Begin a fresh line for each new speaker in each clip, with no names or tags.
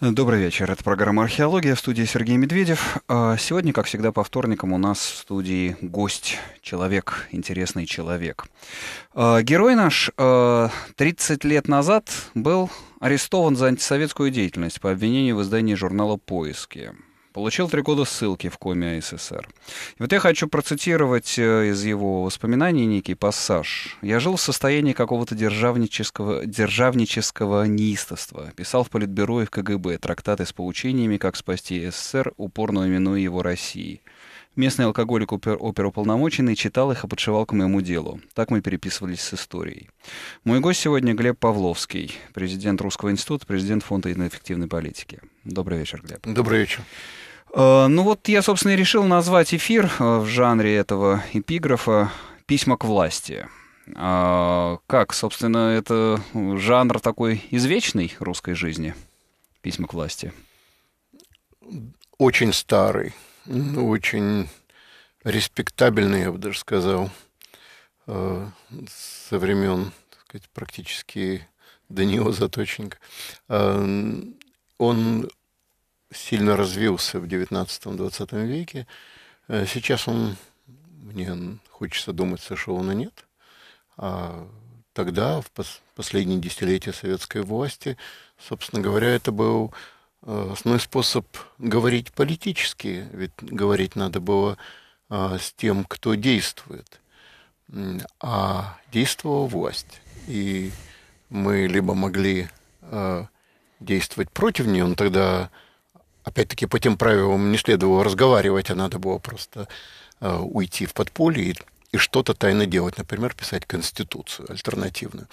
Добрый вечер. Это программа «Археология» в студии Сергей Медведев. А сегодня, как всегда, по вторникам у нас в студии гость, человек, интересный человек. А, герой наш 30 а, лет назад был арестован за антисоветскую деятельность по обвинению в издании журнала «Поиски». Получил три года ссылки в коме СССР. вот я хочу процитировать э, из его воспоминаний некий пассаж. «Я жил в состоянии какого-то державнического, державнического неистовства. Писал в Политбюро и в КГБ трактаты с поучениями, как спасти СССР, упорно именуя его Россией. Местный алкоголик опер, оперуполномоченный читал их и подшивал к моему делу. Так мы переписывались с историей. Мой гость сегодня Глеб Павловский, президент Русского института, президент Фонда эффективной политики. Добрый вечер, Глеб. Добрый вечер. Э, ну вот я, собственно, и решил назвать эфир э, в жанре этого эпиграфа «Письма к власти». А, как, собственно, это жанр такой извечной русской жизни? Письма
к власти. Очень старый. Ну, очень респектабельный, я бы даже сказал, э, со времен, так сказать, практически до него заточник. А, он сильно развился в 19-20 веке. Э, сейчас он, мне хочется думать, сошел на нет. А тогда, в последние десятилетия советской власти, собственно говоря, это был Э, основной способ говорить политически, ведь говорить надо было э, с тем, кто действует, а действовала власть. И мы либо могли э, действовать против нее, но тогда, опять-таки, по тем правилам не следовало разговаривать, а надо было просто уйти в подполье и и что-то тайно делать, например, писать конституцию альтернативную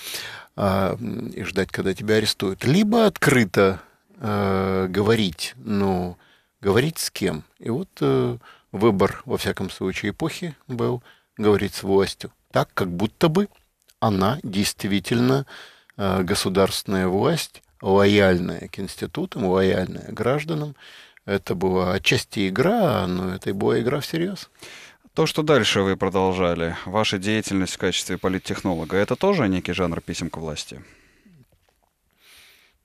а, и ждать, когда тебя арестуют. Либо открыто э, говорить, но ну, говорить с кем. И вот э, выбор, во всяком случае, эпохи был говорить с властью. Так, как будто бы она действительно э, государственная власть, лояльная к институтам, лояльная к гражданам. Это была отчасти игра, но это и была игра всерьез.
То, что дальше вы продолжали, ваша деятельность в качестве политтехнолога, это тоже некий жанр писем к власти?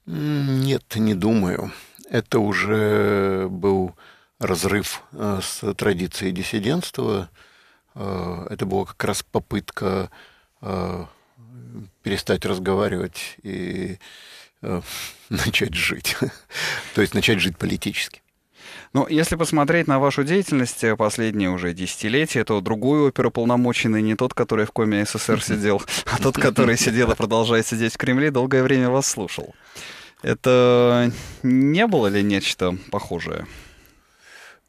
Нет, не думаю. Это уже был разрыв э, с традицией диссидентства. Э, это была как раз попытка э, перестать разговаривать и начать жить. То есть начать жить политически.
Но если посмотреть на вашу деятельность э, последние уже десятилетия, то другой оперуполномоченный не тот, который в коме СССР сидел, а тот, который сидел и продолжает сидеть в Кремле, долгое время вас слушал. Это не
было ли нечто похожее?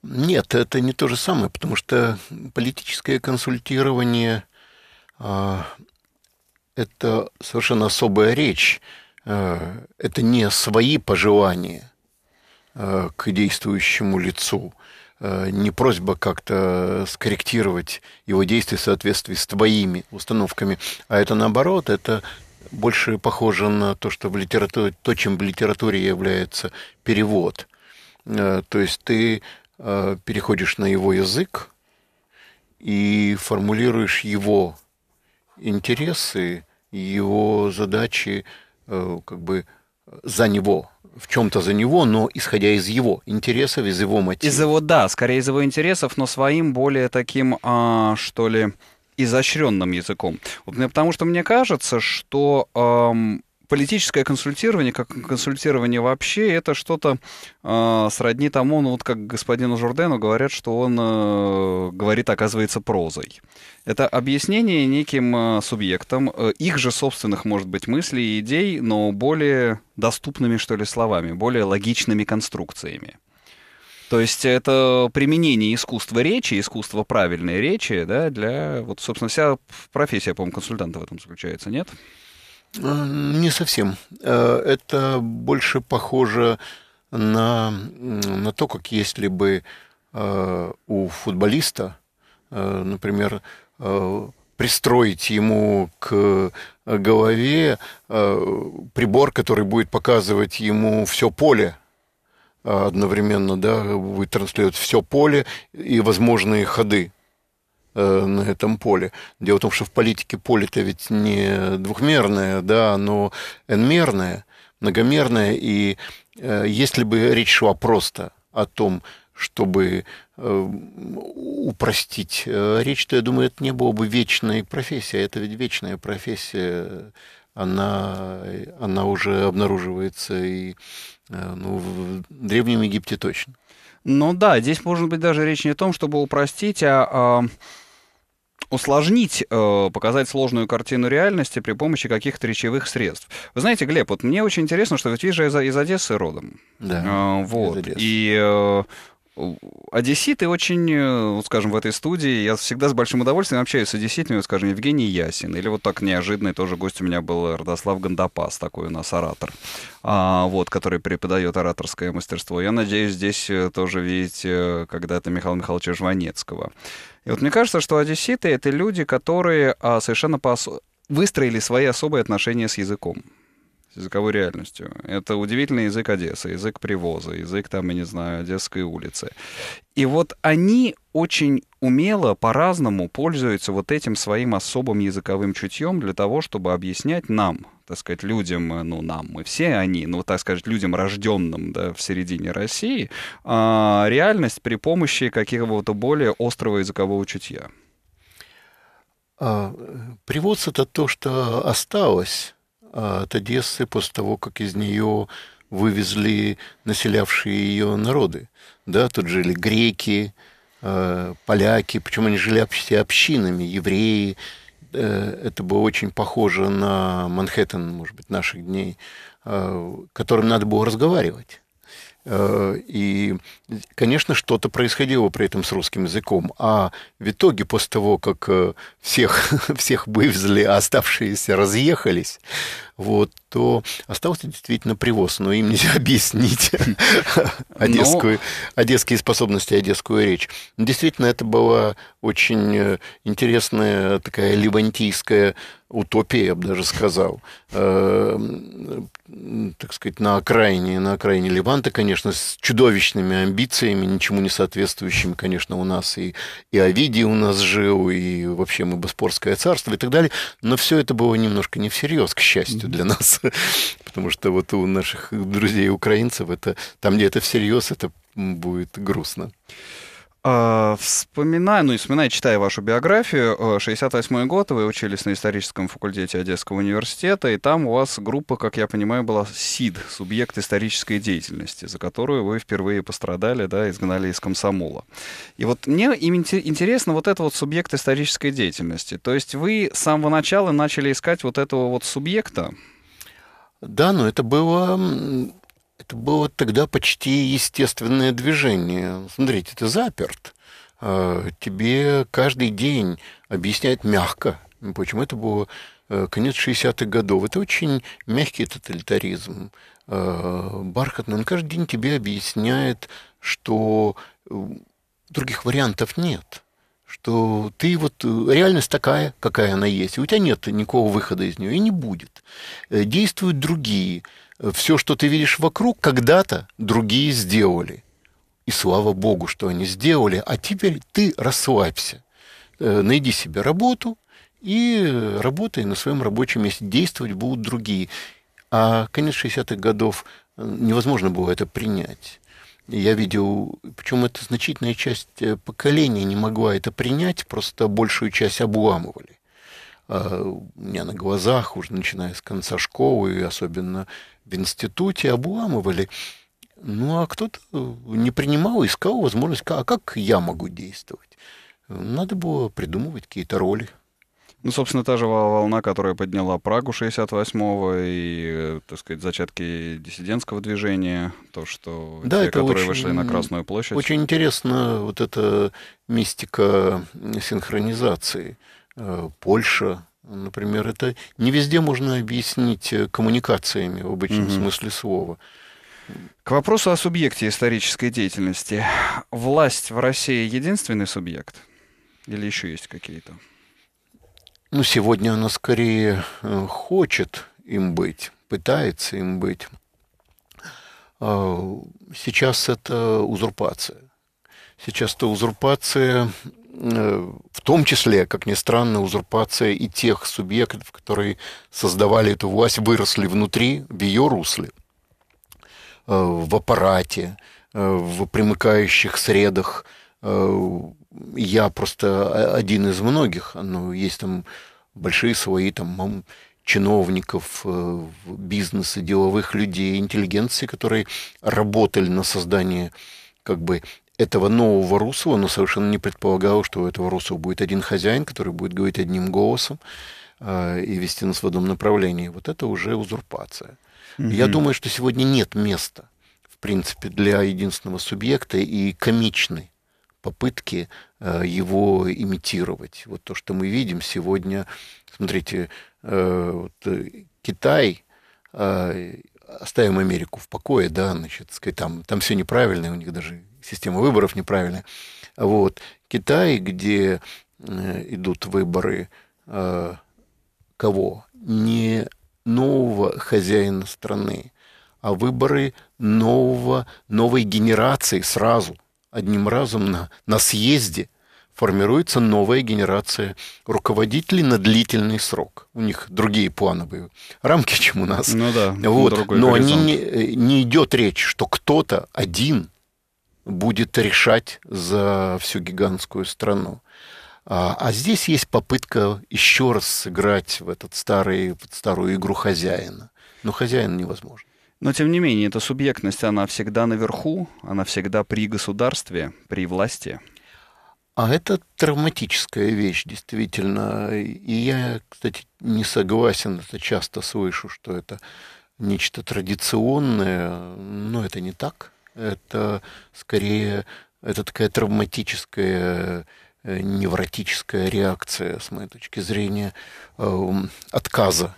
Нет, это не то же самое, потому что политическое консультирование а, это совершенно особая речь. Э, это не свои пожелания. Э, к действующему лицу, э, не просьба как-то скорректировать его действия в соответствии с твоими установками, а это наоборот, это больше похоже на то, что в литературе, то, чем в литературе является перевод. Э, то есть ты переходишь на его язык и формулируешь его интересы, его задачи, как бы за него, в чем-то за него, но исходя из его интересов, из его мотивов. Из его, да, скорее из его интересов, но своим
более таким, а, что ли, изощренным языком. Вот Потому что мне кажется, что эм, политическое консультирование, как консультирование вообще, это что-то э, сродни тому, ну вот как господину Журдену говорят, что он э, говорит, оказывается, прозой. Это объяснение неким э, субъектам э, их же собственных, может быть, мыслей и идей, но более доступными, что ли, словами, более логичными конструкциями. То есть это применение искусства речи, искусства правильной речи, да, для, вот, собственно, вся профессия, по-моему, консультанта в этом заключается, нет?
Не совсем. Э, это больше похоже на, на то, как если бы э, у футболиста, э, например, пристроить ему к голове прибор, который будет показывать ему все поле одновременно, да, будет транслировать все поле и возможные ходы. Э, на этом поле. Дело в том, что в политике поле-то ведь не двухмерное, да, но n-мерное, многомерное. И э, если бы речь шла просто о том, чтобы э, упростить речь, то, я думаю, это не было бы вечной профессией. А это ведь вечная профессия, она, она уже обнаруживается и ну, в Древнем Египте точно. Ну да, здесь может быть даже речь не о том, чтобы упростить,
а, а усложнить, э, показать сложную картину реальности при помощи каких-то речевых средств. Вы знаете, Глеб, вот мне очень интересно, что ведь вы же из, из Одессы родом. Да. Э, вот. Из И э, Одесситы очень, э, скажем, в этой студии, я всегда с большим удовольствием общаюсь с одесситами, вот, скажем, Евгений Ясин, или вот так неожиданный тоже гость у меня был Родослав Гандапас, такой у нас оратор, а, вот, который преподает ораторское мастерство. Я надеюсь, здесь э, тоже видеть э, когда-то Михаила Михайловича Жванецкого. И вот мне кажется, что одесситы — это люди, которые а, совершенно по выстроили свои особые отношения с языком с языковой реальностью. Это удивительный язык Одессы, язык привоза, язык, там, я не знаю, Одесской улицы. И вот они очень умело, по-разному пользуются вот этим своим особым языковым чутьем для того, чтобы объяснять нам, так сказать, людям, э, ну, нам, мы все они, ну, так сказать, людям, рожденным, да, в середине России, а, реальность при помощи какого-то более острого
языкового чутья. А, э, привоз — это то, что осталось а, от Одессы после того, как из нее вывезли населявшие ее народы. Да, тут жили греки, а, поляки, почему они жили все общинами, евреи. Э, это было очень похоже на Манхэттен, может быть, наших дней, а, которым надо было разговаривать. Э, и, конечно, что-то происходило при этом с русским языком. А в итоге, после того, как э, всех, всех вывезли, а оставшиеся разъехались, вот, то остался действительно привоз, но им нельзя объяснить одесскую, ну, одесские способности, одесскую речь. Действительно, это была очень э, интересная такая левантийская утопия, я бы даже сказал. Э, так сказать, на окраине, на окраине Леванта, конечно, с чудовищными амбициями, ничему не соответствующими, конечно, у нас и, и Овидий у нас жил, и вообще мы Боспорское царство и так далее. Но все это было немножко не всерьез, к счастью радостью для нас. Потому что вот у наших друзей-украинцев это там, где это всерьез, это будет грустно. А, вспоминаю,
ну и вспоминая, читая вашу биографию, 68 э, год, вы учились на историческом факультете Одесского университета, и там у вас группа, как я понимаю, была СИД, субъект исторической деятельности, за которую вы впервые пострадали, да, изгнали из комсомола. И вот мне им интересно вот это вот субъект исторической деятельности. То есть вы с самого начала начали искать вот этого
вот субъекта? Да, но это было это было тогда почти естественное движение. Смотрите, ты заперт. А, тебе каждый день объясняют мягко, почему это было э, конец 60-х годов. Это очень мягкий тоталитаризм, а, бархатный. Он каждый день тебе объясняет, что э, других вариантов нет что ты вот э, реальность такая, какая она есть, и у тебя нет никакого выхода из нее, и не будет. Действуют другие все, что ты видишь вокруг, когда-то другие сделали. И слава богу, что они сделали. А теперь ты расслабься. Э, найди себе работу и работай на своем рабочем месте. Действовать будут другие. А конец 60-х годов э, невозможно было это принять. Я видел, причем это значительная часть э, поколения не могла это принять, просто большую часть обламывали. А, у меня на глазах, уже начиная с конца школы, и особенно в институте, обламывали. Ну, а кто-то э, не принимал, искал возможность, а как я могу действовать? Надо было придумывать какие-то роли. Ну, собственно, та же волна, которая подняла Прагу
68-го и, так сказать, зачатки диссидентского движения, то, что да, те, это которые очень, вышли на Красную площадь. Очень
интересна вот эта мистика синхронизации. Э, Польша, например, это не везде можно объяснить э, коммуникациями в обычном угу. смысле слова. К вопросу
о субъекте исторической
деятельности.
Власть в России единственный субъект? Или еще есть какие-то?
Ну, сегодня она скорее э, хочет им быть, пытается им быть. А, сейчас это узурпация. Сейчас это узурпация в том числе, как ни странно, узурпация и тех субъектов, которые создавали эту власть, выросли внутри, в ее русле, э, в аппарате, э, в примыкающих средах. Э, я просто а, один из многих, но есть там большие свои там чиновников, бизнеса, деловых людей, интеллигенции, которые работали на создание как бы этого нового русского, но совершенно не предполагал, что у этого русского будет один хозяин, который будет говорить одним голосом э, и вести нас в одном направлении. Вот это уже узурпация. Угу. Я думаю, что сегодня нет места, в принципе, для единственного субъекта и комичной попытки э, его имитировать. Вот то, что мы видим сегодня, смотрите, э, вот, э, Китай э, оставим Америку в покое, да, значит, сказать, там, там все неправильно, у них даже система выборов неправильная. Вот. Китай, где э, идут выборы э, кого? Не нового хозяина страны, а выборы нового, новой генерации сразу, одним разом на, на съезде формируется новая генерация руководителей на длительный срок. У них другие плановые рамки, чем у нас. Ну да. Вот. Но они не, э, не идет речь, что кто-то один будет решать за всю гигантскую страну. А, а здесь есть попытка еще раз сыграть в этот старый, в старую игру хозяина. Но хозяин невозможен. Но, тем не менее, эта субъектность, она всегда наверху, она всегда при государстве, при власти. А это травматическая вещь, действительно. И я, кстати, не согласен, это часто слышу, что это нечто традиционное, но это не так это скорее это такая травматическая э, невротическая реакция, с моей точки зрения, эм, отказа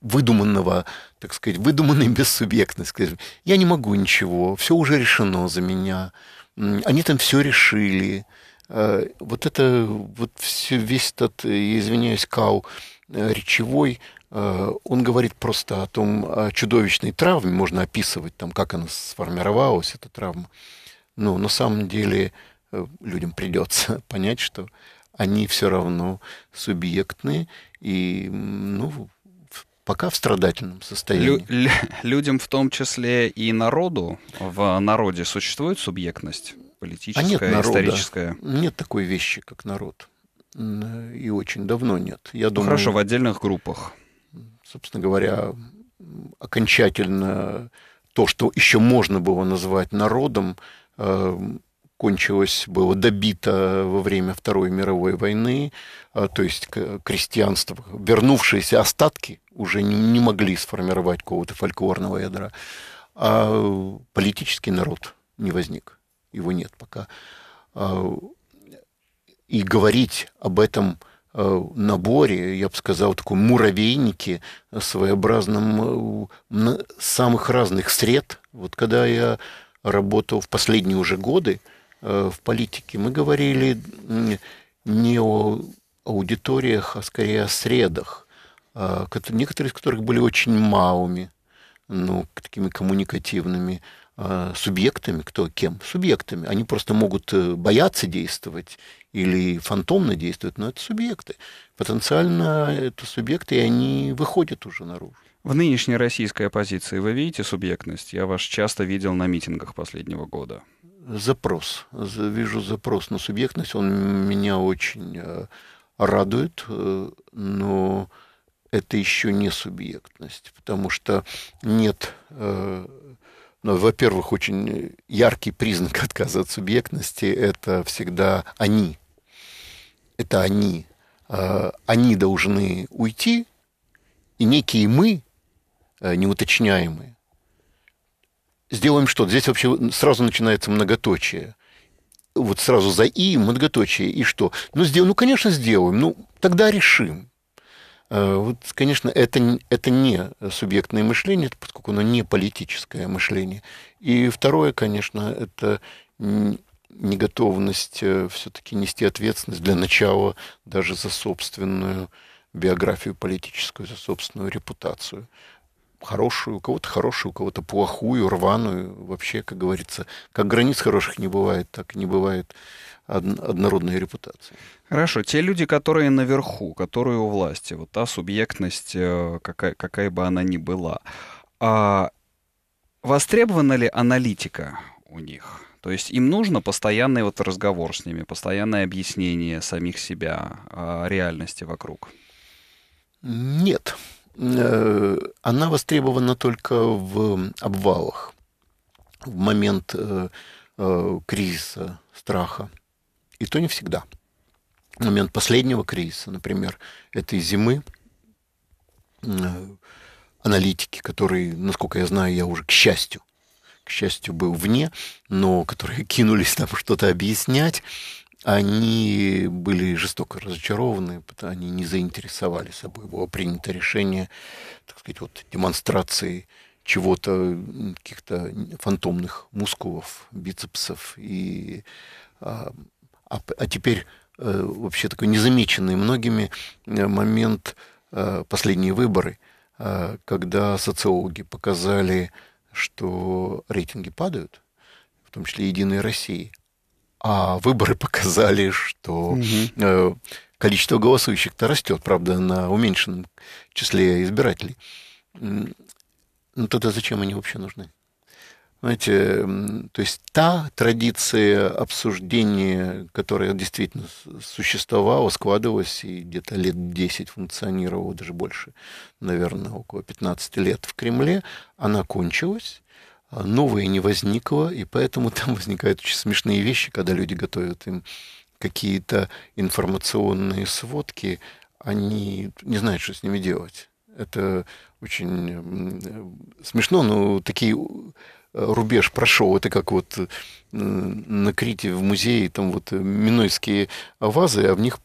выдуманного, так сказать, выдуманной бессубъектности. Я не могу ничего, все уже решено за меня, они там все решили. Э, вот это, вот все, весь этот, я э, извиняюсь, кау речевой, Э, он говорит просто о том, о чудовищной травме, можно описывать там, как она сформировалась, эта травма. Но на самом деле э, людям придется понять, что они все равно субъектны и, ну, пока в страдательном состоянии.
Лю- людям в том числе и народу в народе существует субъектность политическая, а нет историческая? Нет такой вещи, как
народ. Э, и очень давно нет. Я ну, думаю... Хорошо, в отдельных группах собственно говоря, окончательно то, что еще можно было называть народом, э, кончилось, было добито во время Второй мировой войны, э, то есть крестьянство, вернувшиеся остатки уже не могли сформировать какого-то фольклорного ядра, а политический народ не возник, его нет пока. Э, и говорить об этом Э, наборе я бы сказал такой муравейнике своеобразном э, самых разных сред. Вот когда я работал в последние уже годы э, в политике, мы говорили не о аудиториях, а скорее о средах, а, некоторые из которых были очень малыми, ну, такими коммуникативными, Э, субъектами, кто кем, субъектами. Они просто могут э, бояться действовать или фантомно действовать, но это субъекты. Потенциально это субъекты, и они выходят уже наружу.
В нынешней российской оппозиции вы видите субъектность? Я вас часто видел на митингах последнего года.
Запрос. Вижу запрос на субъектность. Он меня очень э, радует, но это еще не субъектность, потому что нет ну, во-первых, очень яркий признак отказа от субъектности – это всегда они. Это они. А, они должны уйти, и некие мы, э, неуточняемые, сделаем что? Здесь вообще сразу начинается многоточие. Вот сразу за «и» многоточие, и что? Ну, сделаем, ну, конечно, сделаем, ну, тогда решим. Э, вот, конечно, это, это не субъектное мышление, поскольку оно не политическое мышление. И второе, конечно, это неготовность э, все-таки нести ответственность для начала даже за собственную биографию политическую, за собственную репутацию хорошую, у кого-то хорошую, у кого-то плохую, рваную. Вообще, как говорится, как границ хороших не бывает, так и не бывает однородной репутации.
Хорошо. Те люди, которые наверху, которые у власти, вот та субъектность, э, какая, какая бы она ни была, а востребована ли аналитика у них? То есть им нужно постоянный вот разговор с ними, постоянное объяснение самих себя, а, реальности вокруг?
Нет. Э, она востребована только в обвалах, в момент э, э, кризиса, страха. И то не всегда. В момент последнего кризиса, например, этой зимы, аналитики, которые, насколько я знаю, я уже, к счастью, к счастью, был вне, но которые кинулись там что-то объяснять, они были жестоко разочарованы, потому что они не заинтересовали собой. Было принято решение, так сказать, вот демонстрации чего-то, каких-то фантомных мускулов, бицепсов. И, а, а, а теперь э, вообще такой незамеченный многими э, момент э, последние выборы, э, когда социологи показали, что рейтинги падают, в том числе «Единой России», а выборы показали, что угу. количество голосующих-то растет, правда, на уменьшенном числе избирателей. Ну тогда зачем они вообще нужны? Знаете, то есть та традиция обсуждения, которая действительно существовала, складывалась и где-то лет 10 функционировала, даже больше, наверное, около 15 лет в Кремле, она кончилась. А, новое не возникло, и поэтому там возникают очень смешные вещи, когда люди готовят им какие-то информационные сводки, они не знают, что с ними делать. Это очень смешно, но такие э, рубеж прошел. Это как вот на Крите в музее, там вот э, минойские вазы, а в них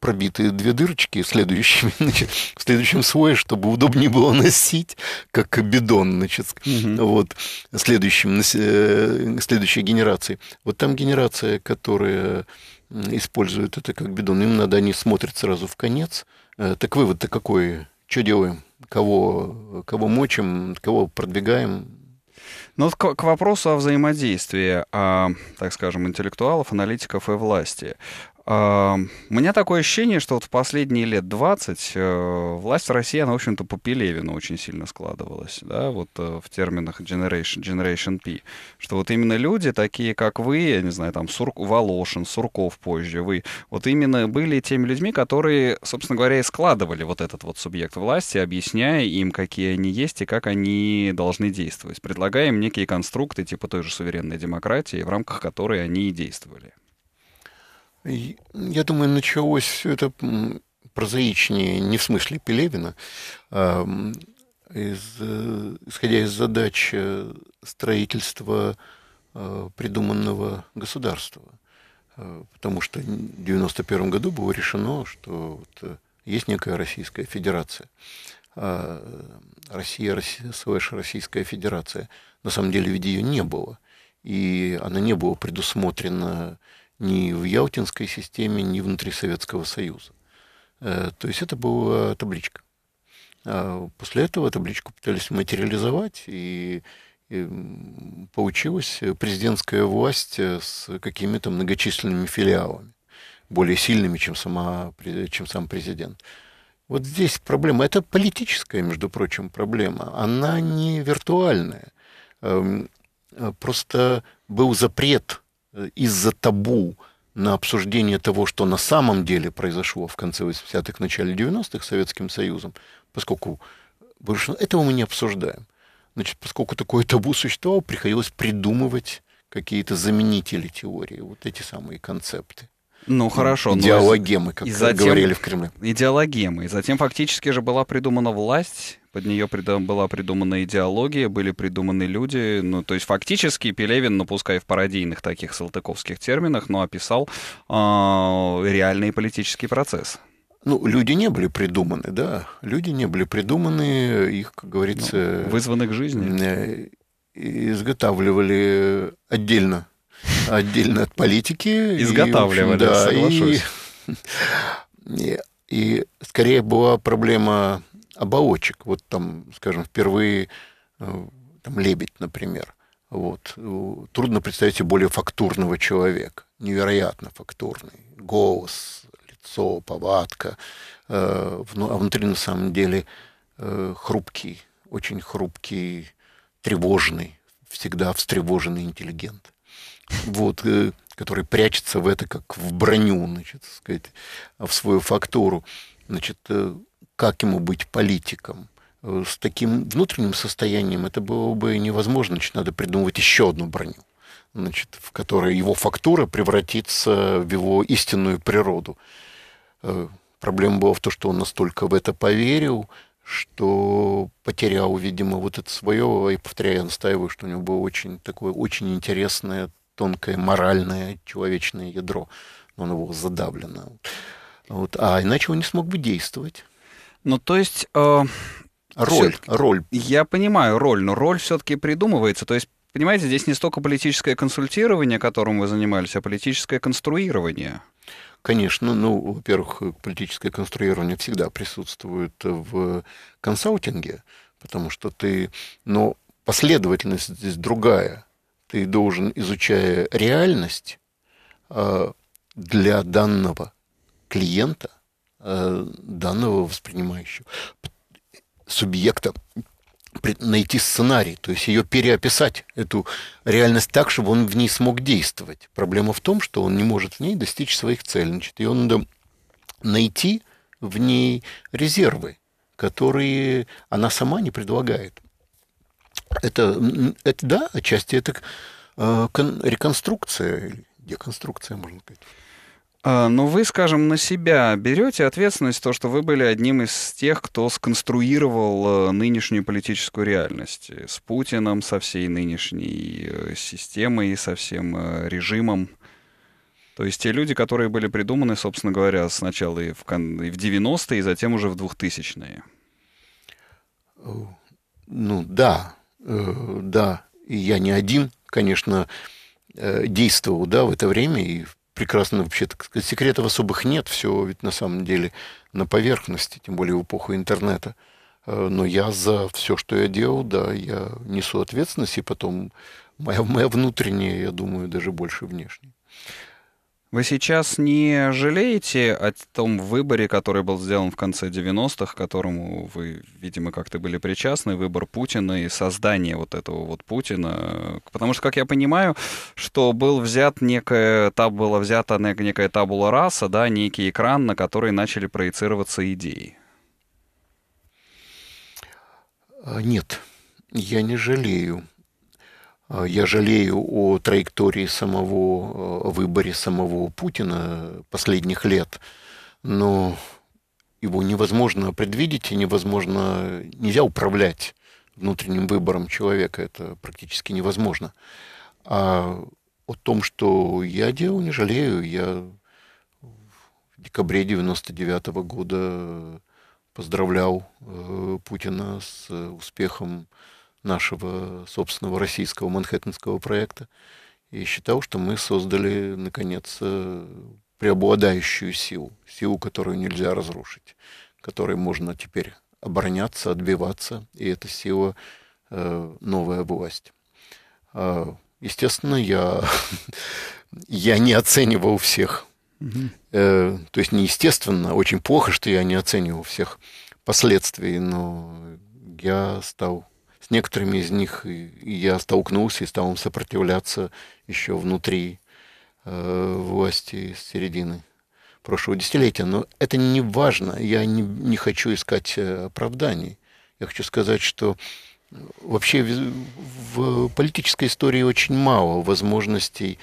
пробитые две дырочки в, следующем, значит, в следующем слое, чтобы удобнее было носить, как бидон, значит, угу. вот, следующем, э, следующей генерации. Вот там генерация, которая использует это как бидон, им надо, они смотрят сразу в конец. Э, так вывод-то какой? Что делаем? Кого, кого мочим, кого продвигаем,
Ну вот к, к вопросу о взаимодействии, а, так скажем, интеллектуалов, аналитиков и власти. А, у меня такое ощущение, что вот в последние лет 20 э, власть в России, она, в общем-то, по Пелевину очень сильно складывалась, да, вот э, в терминах Generation, Generation P, что вот именно люди, такие как вы, я не знаю, там, Сурк, Волошин, Сурков позже, вы, вот именно были теми людьми, которые, собственно говоря, и складывали вот этот вот субъект власти, объясняя им, какие они есть и как они должны действовать, предлагая им некие конструкты типа той же суверенной демократии, в рамках которой они и действовали.
Я думаю, началось все это прозаичнее, не в смысле Пелевина, а из, э, исходя из задач э, строительства э, придуманного государства. Потому что в 1991 году было решено, что вот есть некая Российская Федерация. А, Россия, Россия, Российская Федерация. На самом деле ведь ее не было. И она не была предусмотрена ни в яутинской системе, ни внутри Советского Союза. Э, то есть это была табличка. А после этого табличку пытались материализовать, и, и получилась президентская власть э, с какими-то многочисленными филиалами, более сильными, чем, сама, чем сам президент. Вот здесь проблема. Это политическая, между прочим, проблема. Она не виртуальная. Эм, э, просто был запрет Э, из-за табу на обсуждение того, что на самом деле произошло в конце 80-х, начале 90-х Советским Союзом, поскольку большинство этого мы не обсуждаем. Значит, поскольку такое табу существовало, приходилось придумывать какие-то заменители теории, вот эти самые концепты. Ну хорошо, идеологемы, как и затем, говорили в Кремле.
Идеологемы. И затем фактически же была придумана власть, под нее была придумана идеология, были придуманы люди. Ну, то есть фактически Пелевин, ну, пускай в пародийных таких салтыковских терминах, но описал э, реальный
политический процесс. Ну, люди не были придуманы, да. Люди не были придуманы, их, как говорится... Ну, вызваны к жизни. Э, изготавливали отдельно. Отдельно от политики. Изготавливали, да, соглашусь. и, и скорее была проблема оболочек. Вот там, скажем, впервые э, там, лебедь, например. Вот. Э, трудно представить себе более фактурного человека. Невероятно фактурный. Голос, лицо, повадка. Э, а внутри, на самом деле, хрупкий, очень хрупкий, тревожный, всегда встревоженный интеллигент. Вот, который прячется в это как в броню, значит, сказать, в свою фактуру. Значит, как ему быть политиком. Э, с таким внутренним состоянием это было бы невозможно, значит, надо придумывать еще одну броню значит, в которой его фактура превратится в его истинную природу. Э, проблема была в том, что он настолько в это поверил, что потерял, видимо, вот это свое, и, повторяю, я настаиваю, что у него было очень такое очень интересное, тонкое, моральное, человечное ядро. Но оно было задавлено. Вот. А иначе он не смог бы действовать. Ну, то есть... Э, роль, роль.
Я понимаю роль, но роль все-таки придумывается. То есть Понимаете, здесь не столько политическое консультирование, которым вы занимались, а политическое конструирование. Конечно, ну,
во-первых, политическое конструирование всегда присутствует в консалтинге, потому что ты, но последовательность здесь другая. Ты должен, изучая реальность э, для данного клиента – Э, данного воспринимающего субъекта найти сценарий, то есть ее переописать, эту реальность так, чтобы он в ней смог действовать. Проблема в том, что он не может в ней достичь своих целей. Значит, ее надо найти в ней резервы, которые она сама не предлагает. Это, это да, отчасти это э, кон, реконструкция, деконструкция, можно сказать. А, но вы, скажем,
на себя берете ответственность, то, что вы были одним из тех, кто сконструировал э, нынешнюю политическую реальность э, с Путиным, со всей нынешней э, системой, со всем режимом. То есть те люди, которые были придуманы, собственно говоря, сначала и в, кон... и 90-е, и затем уже в 2000-е.
Ну да, да, и я не один, конечно, действовал да, в это время, и в прекрасно вообще, так сказать, секретов особых нет, все ведь на самом деле на поверхности, тем более в эпоху интернета. Э, но я за все, что я делал, да, я несу ответственность, и потом моя, моя внутренняя, я думаю, даже больше внешняя. Вы сейчас не жалеете
о том выборе, который был сделан в конце 90-х, которому вы, видимо, как-то были причастны, выбор Путина и создание вот этого вот Путина? Потому что, как я понимаю, что был взят некая, там была взята некая табула раса, да, некий экран, на который начали проецироваться идеи.
А, нет, я не жалею. Э, я жалею о траектории самого э, выборе самого Путина последних лет, но его невозможно предвидеть и невозможно, нельзя управлять внутренним выбором человека, это практически невозможно. А о том, что я делал, не жалею. Я в декабре 99 -го года поздравлял э, Путина с успехом нашего собственного российского манхэттенского проекта и считал, что мы создали, наконец, э, преобладающую силу, силу, которую нельзя разрушить, которой можно теперь обороняться, отбиваться, и эта сила э, новая власть. А, естественно, я, я не оценивал всех. Mm-hmm. Э, то есть неестественно, очень плохо, что я не оценивал всех последствий, но я стал с некоторыми из них я столкнулся и стал им сопротивляться еще внутри э, власти с середины прошлого десятилетия. Но это не важно. Я не, не хочу искать э, оправданий. Я хочу сказать, что э, вообще в, в политической истории очень мало возможностей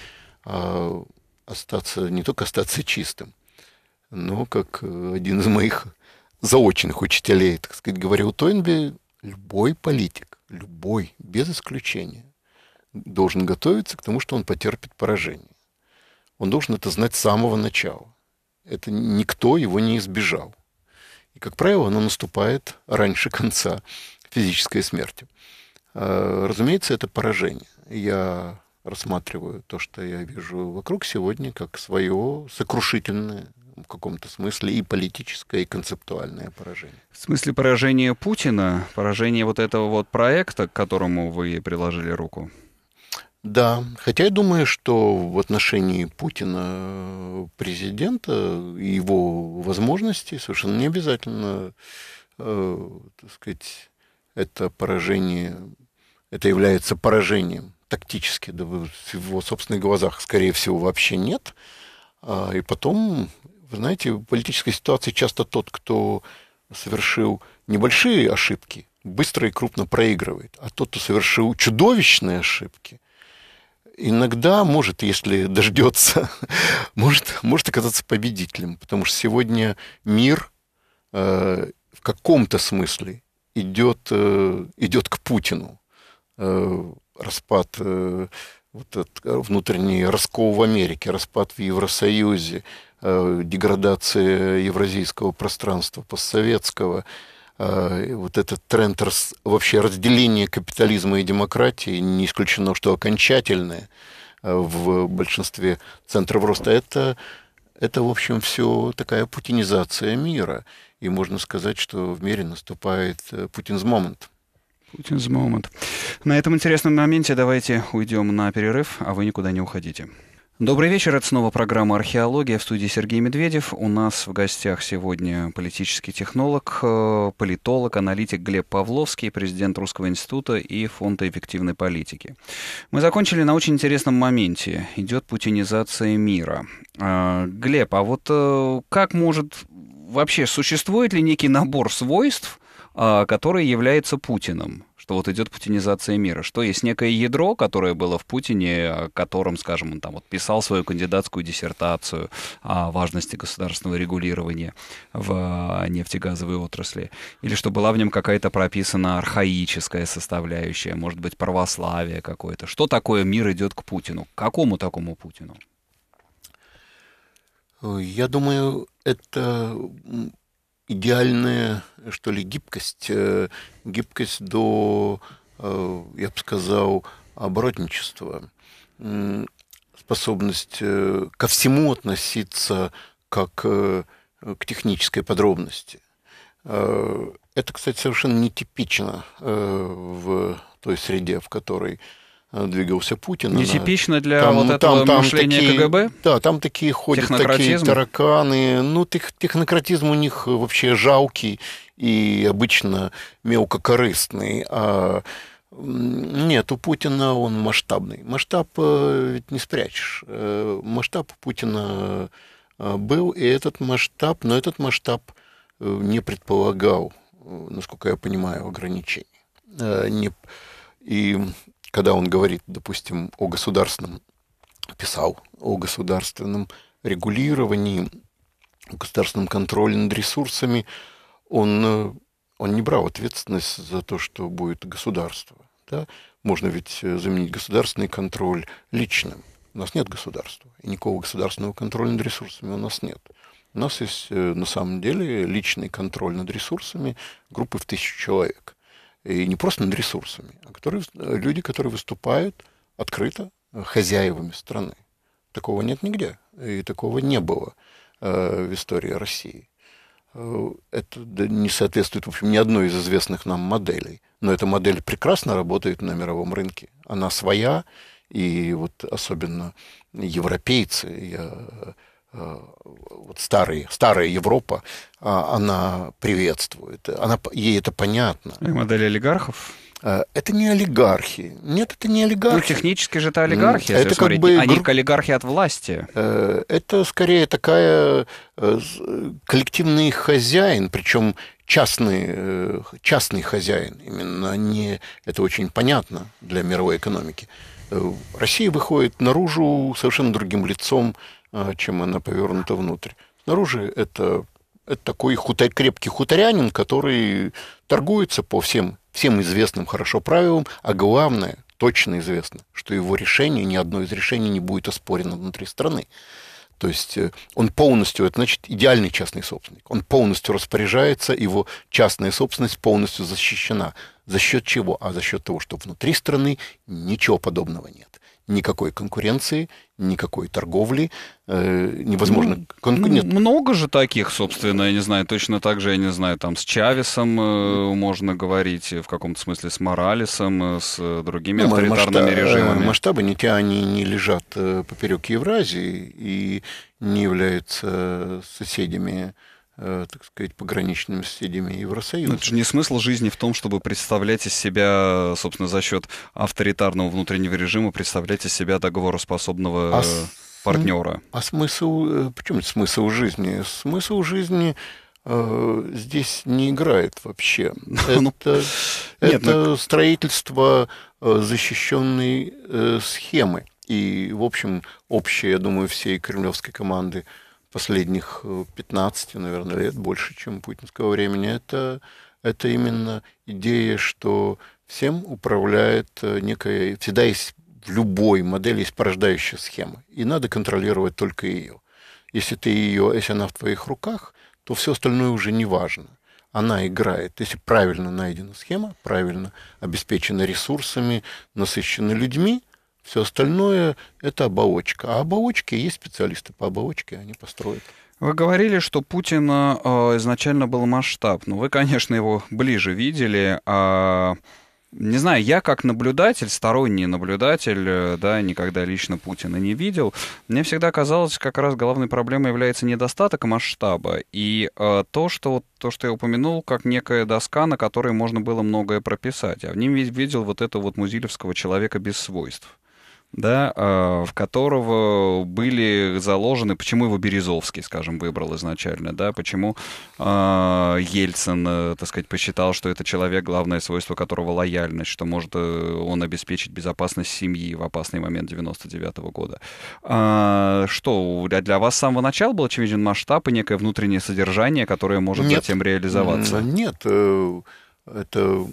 э, остаться, не только остаться чистым, но, как э, один из моих заочных учителей, так сказать, говорил Тойнби, любой политик любой, без исключения, должен готовиться к тому, что он потерпит поражение. Он должен это знать с самого начала. Это никто его не избежал. И, как правило, оно наступает раньше конца физической смерти. А, разумеется, это поражение. Я рассматриваю то, что я вижу вокруг сегодня, как свое сокрушительное в каком-то смысле и политическое, и концептуальное поражение.
В смысле поражения Путина,
поражение вот этого
вот проекта, к которому вы приложили руку?
Да, хотя я думаю, что в отношении Путина президента и его возможностей совершенно не обязательно, э, так сказать, это поражение, это является поражением тактически, да в его собственных глазах, скорее всего, вообще нет. А, и потом вы знаете, в политической ситуации часто тот, кто совершил небольшие ошибки, быстро и крупно проигрывает. А тот, кто совершил чудовищные ошибки, иногда может, если дождется, может, может оказаться победителем. Потому что сегодня мир э, в каком-то смысле идет, э, идет к Путину. Э, распад э, вот этот э, внутренний раскол в Америке, распад в Евросоюзе, Э, деградация евразийского пространства постсоветского, э, вот этот тренд вообще разделения капитализма и демократии, не исключено, что окончательное э, в большинстве центров роста, это, это в общем, все такая путинизация мира. И можно сказать, что в мире наступает путинс момент.
Путинс момент. На этом интересном моменте давайте уйдем на перерыв, а вы никуда не уходите. Добрый вечер, это снова программа «Археология» в студии Сергей Медведев. У нас в гостях сегодня политический технолог, э, политолог, аналитик Глеб Павловский, президент Русского института и Фонда эффективной политики. Мы закончили на очень интересном моменте. Идет путинизация мира. Э, Глеб, а вот э, как может... Вообще, существует ли некий набор свойств, который является Путиным? что вот идет путинизация мира, что есть некое ядро, которое было в Путине, о котором, скажем, он там вот писал свою кандидатскую диссертацию о важности государственного регулирования в а, нефтегазовой отрасли, или что была в нем какая-то прописана архаическая составляющая, может быть, православие какое-то. Что такое мир идет к Путину?
К какому такому Путину? Я думаю, это идеальная, что ли, гибкость, э, гибкость до, э, я бы сказал, оборотничества, способность э, ко всему относиться как к технической подробности. Это, кстати, совершенно нетипично в той среде, в которой Э, двигался Путин. Нетипично для там, вот этого там, там мышления такие, КГБ? Да, там такие ходят, такие тараканы. Ну, тех, технократизм у них вообще жалкий и обычно мелкокорыстный. А нет, у Путина он масштабный. Масштаб э, ведь не спрячешь. Э, масштаб Путина был, и этот масштаб, но этот масштаб не предполагал, насколько я понимаю, ограничений. Не, и когда он говорит, допустим, о государственном, писал о государственном регулировании, о государственном контроле над ресурсами, он, э, он не брал ответственность за то, что будет государство. Да? Можно ведь э, заменить государственный контроль личным. У нас нет государства, и никакого государственного контроля над ресурсами у нас нет. У нас есть э, на самом деле личный контроль над ресурсами группы в тысячу человек и не просто над ресурсами, а которые, э, люди, которые выступают открыто э, хозяевами страны. Такого нет нигде, и такого не было э, в истории России. Это не соответствует, в общем, ни одной из известных нам моделей. Но эта модель прекрасно работает на мировом рынке. Она своя, и вот особенно европейцы, я вот старый, старая Европа, а, она приветствует. Она, ей это понятно. И модель олигархов? А, это не олигархи. Нет, это не олигархи. Ну, технически же это олигархи, это как бы... Они
олигархи от
власти. Э, это скорее такая э, коллективный хозяин, причем частный, э, частный хозяин. Именно а не... Это очень понятно для мировой экономики. Россия выходит наружу совершенно другим лицом, а, чем она повернута внутрь. Снаружи это, это такой хутор, крепкий хуторянин, который торгуется по всем, всем известным хорошо правилам, а главное, точно известно, что его решение, ни одно из решений не будет оспорено внутри страны. То есть э, он полностью, это значит идеальный частный собственник. Он полностью распоряжается, его частная собственность полностью защищена. За счет чего? А за счет того, что внутри страны ничего подобного нет никакой конкуренции, никакой торговли, э, невозможно... Ну, Нет. Много же
таких, собственно, я не знаю, точно так же, я не знаю, там с Чавесом э, можно говорить, э, в каком-то смысле с Моралесом, с другими ну, авторитарными масштаб, режимами.
Масштабы не, те, они не лежат поперек Евразии и не являются соседями Э, так сказать, пограничными соседями Евросоюза. Но ну, это же не смысл жизни в том, чтобы
представлять из себя, собственно, за счет авторитарного внутреннего режима, представлять из себя
договороспособного а партнера. А смысл, э, почему смысл жизни? Смысл жизни э, здесь не играет вообще. Ну, это, ну, Нет, это ну... строительство защищенной схемы. И, в общем, общее, я думаю, всей кремлевской команды – последних 15, э, наверное, лет, больше, чем путинского времени, это, это именно идея, что всем управляет э, некая, всегда есть в любой модели есть порождающая схема, и надо контролировать только ее. Если ты ее, если она в твоих руках, то все остальное уже не важно. Она играет. Если правильно найдена схема, правильно обеспечена ресурсами, насыщена людьми, все остальное – это оболочка. А оболочки есть специалисты по оболочке, они построят.
Вы говорили, что Путин а, изначально был масштаб. но ну, вы, конечно, его ближе видели. А... Не знаю, я как наблюдатель, сторонний наблюдатель, э, да, никогда лично Путина не видел. Мне всегда казалось, как раз главной проблемой является недостаток масштаба и э, то, что вот то, что я упомянул, как некая доска, на которой можно было многое прописать. Я а в нем видел вот этого вот музилевского человека без свойств да, а, в которого были заложены, почему его Березовский, скажем, выбрал изначально, да, почему а, Ельцин, э, так сказать, посчитал, что это человек, главное свойство которого лояльность, что может э, он обеспечить безопасность семьи в опасный момент 99 -го года. А, что, для вас с самого начала был очевиден масштаб и некое внутреннее содержание, которое может Нет. затем реализоваться?
Нет, э, это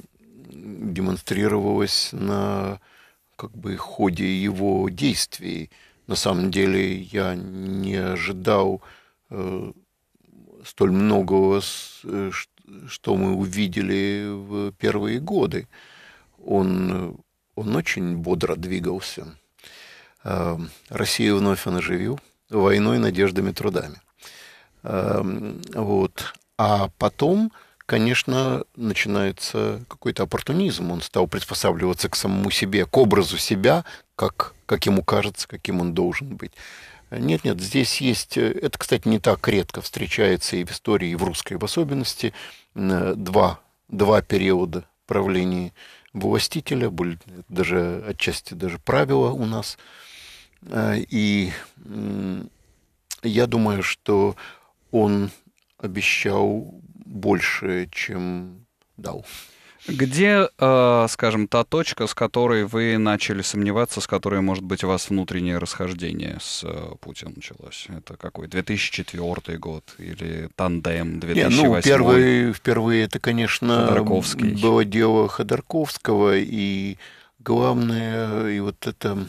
демонстрировалось на как бы ходе его действий. На самом деле я не ожидал э, столь многого, э, что мы увидели в первые годы. Он, э, он очень бодро двигался. Э, Россию вновь он оживил войной, надеждами, трудами. Э, вот. А потом конечно, начинается какой-то оппортунизм. Он стал приспосабливаться к самому себе, к образу себя, как, как ему кажется, каким он должен быть. Нет, нет, здесь есть, э, это, кстати, не так редко встречается и в истории, и в русской в особенности, э, два, два периода правления властителя, были даже отчасти даже правила у нас. Э, и я думаю, что он обещал больше, чем дал.
Где, э, скажем, та точка, с которой вы начали сомневаться, с которой, может быть, у вас внутреннее расхождение с э, Путиным началось? Это какой, 2004 год или тандем 2008? Не, ну, первый,
впервые это, конечно, было дело Ходорковского, и главное, и вот это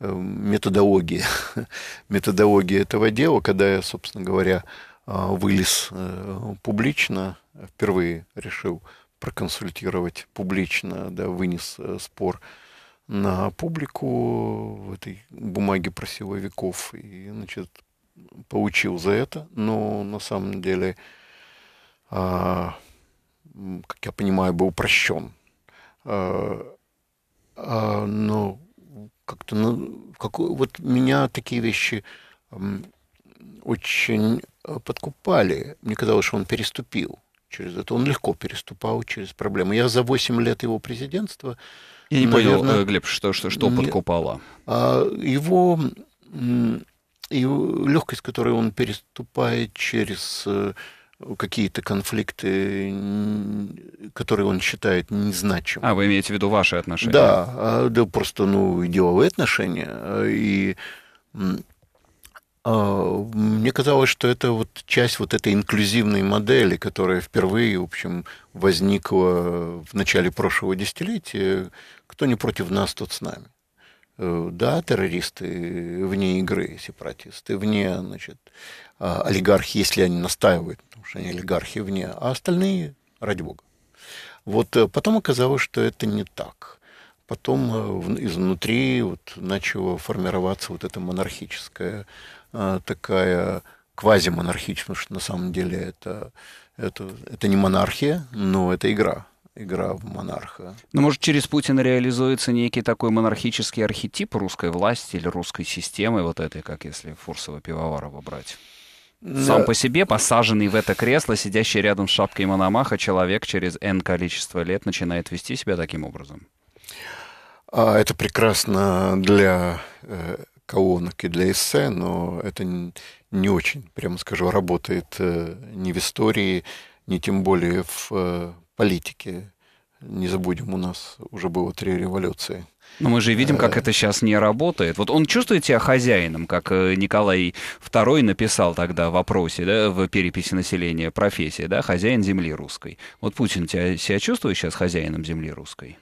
э, методология, методология этого дела, когда я, собственно говоря, Э, вылез э, публично, впервые решил проконсультировать публично, да, вынес э, спор на публику в этой бумаге про силовиков и, значит, получил за это, но на самом деле, а, как я понимаю, был прощен. А, а, но как-то, ну, как, вот меня такие вещи очень Э, подкупали. Мне казалось, что он переступил через это. Он легко переступал через проблемы. Я за 8 лет его президентства... Я не наверное, понял, э, Глеб, что, что, что подкупало? А, его, и легкость, которой он переступает через э, какие-то конфликты, которые он считает незначимыми. А, вы имеете в виду ваши отношения? Да, а, да просто, ну, деловые отношения. И а, мне казалось, что это вот часть вот этой инклюзивной модели, которая впервые, в общем, возникла в начале прошлого десятилетия. Кто не против нас, тот с нами. Э, да, террористы вне игры, сепаратисты вне, значит, а олигархи, если они настаивают, потому что они олигархи вне, а остальные ради бога. Вот э, потом оказалось, что это не так. Потом э, изнутри вот начало формироваться вот это монархическое а, такая квазимонархичная, потому что на самом деле это, это, это не монархия, но это игра игра в
монарха. Но, может, через Путина реализуется некий такой монархический архетип русской власти или русской системы, вот этой, как если Фурсова Пивоварова брать? Сам по себе, посаженный в это кресло, сидящий рядом с шапкой Мономаха, человек через N количество лет начинает вести себя таким образом.
А это прекрасно для э, колонок и для эссе, но это не очень, прямо скажу, работает э, ни в истории, ни тем более в э, политике. Не забудем, у нас уже было три революции. Но мы же видим, э, как это сейчас не работает. Вот он
чувствует себя хозяином, как Николай II написал тогда в вопросе, да, в переписи населения профессии, да, хозяин земли русской. Вот Путин тебя, себя чувствует сейчас хозяином земли
русской?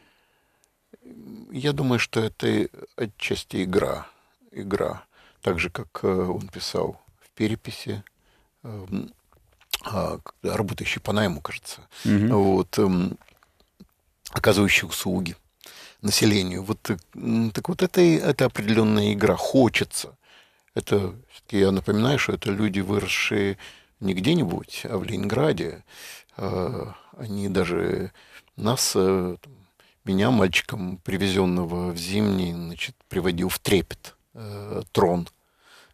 Я думаю, что это отчасти игра игра, так же, как э, он писал в переписи, эм, а, работающий по найму, кажется, угу. вот, эм, оказывающий услуги населению. Вот, э, так вот, это, это определенная игра. Хочется. Это, я напоминаю, что это люди, выросшие не где-нибудь, а в Ленинграде. А, они даже нас, э, меня, мальчиком, привезенного в зимний, значит, приводил в трепет э, трон,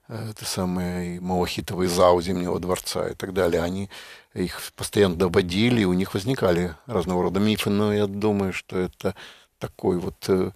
э, это самые малахитовые зал Зимнего дворца и так далее. Они их постоянно доводили, и у них возникали разного рода мифы, но я думаю, что это такой вот э,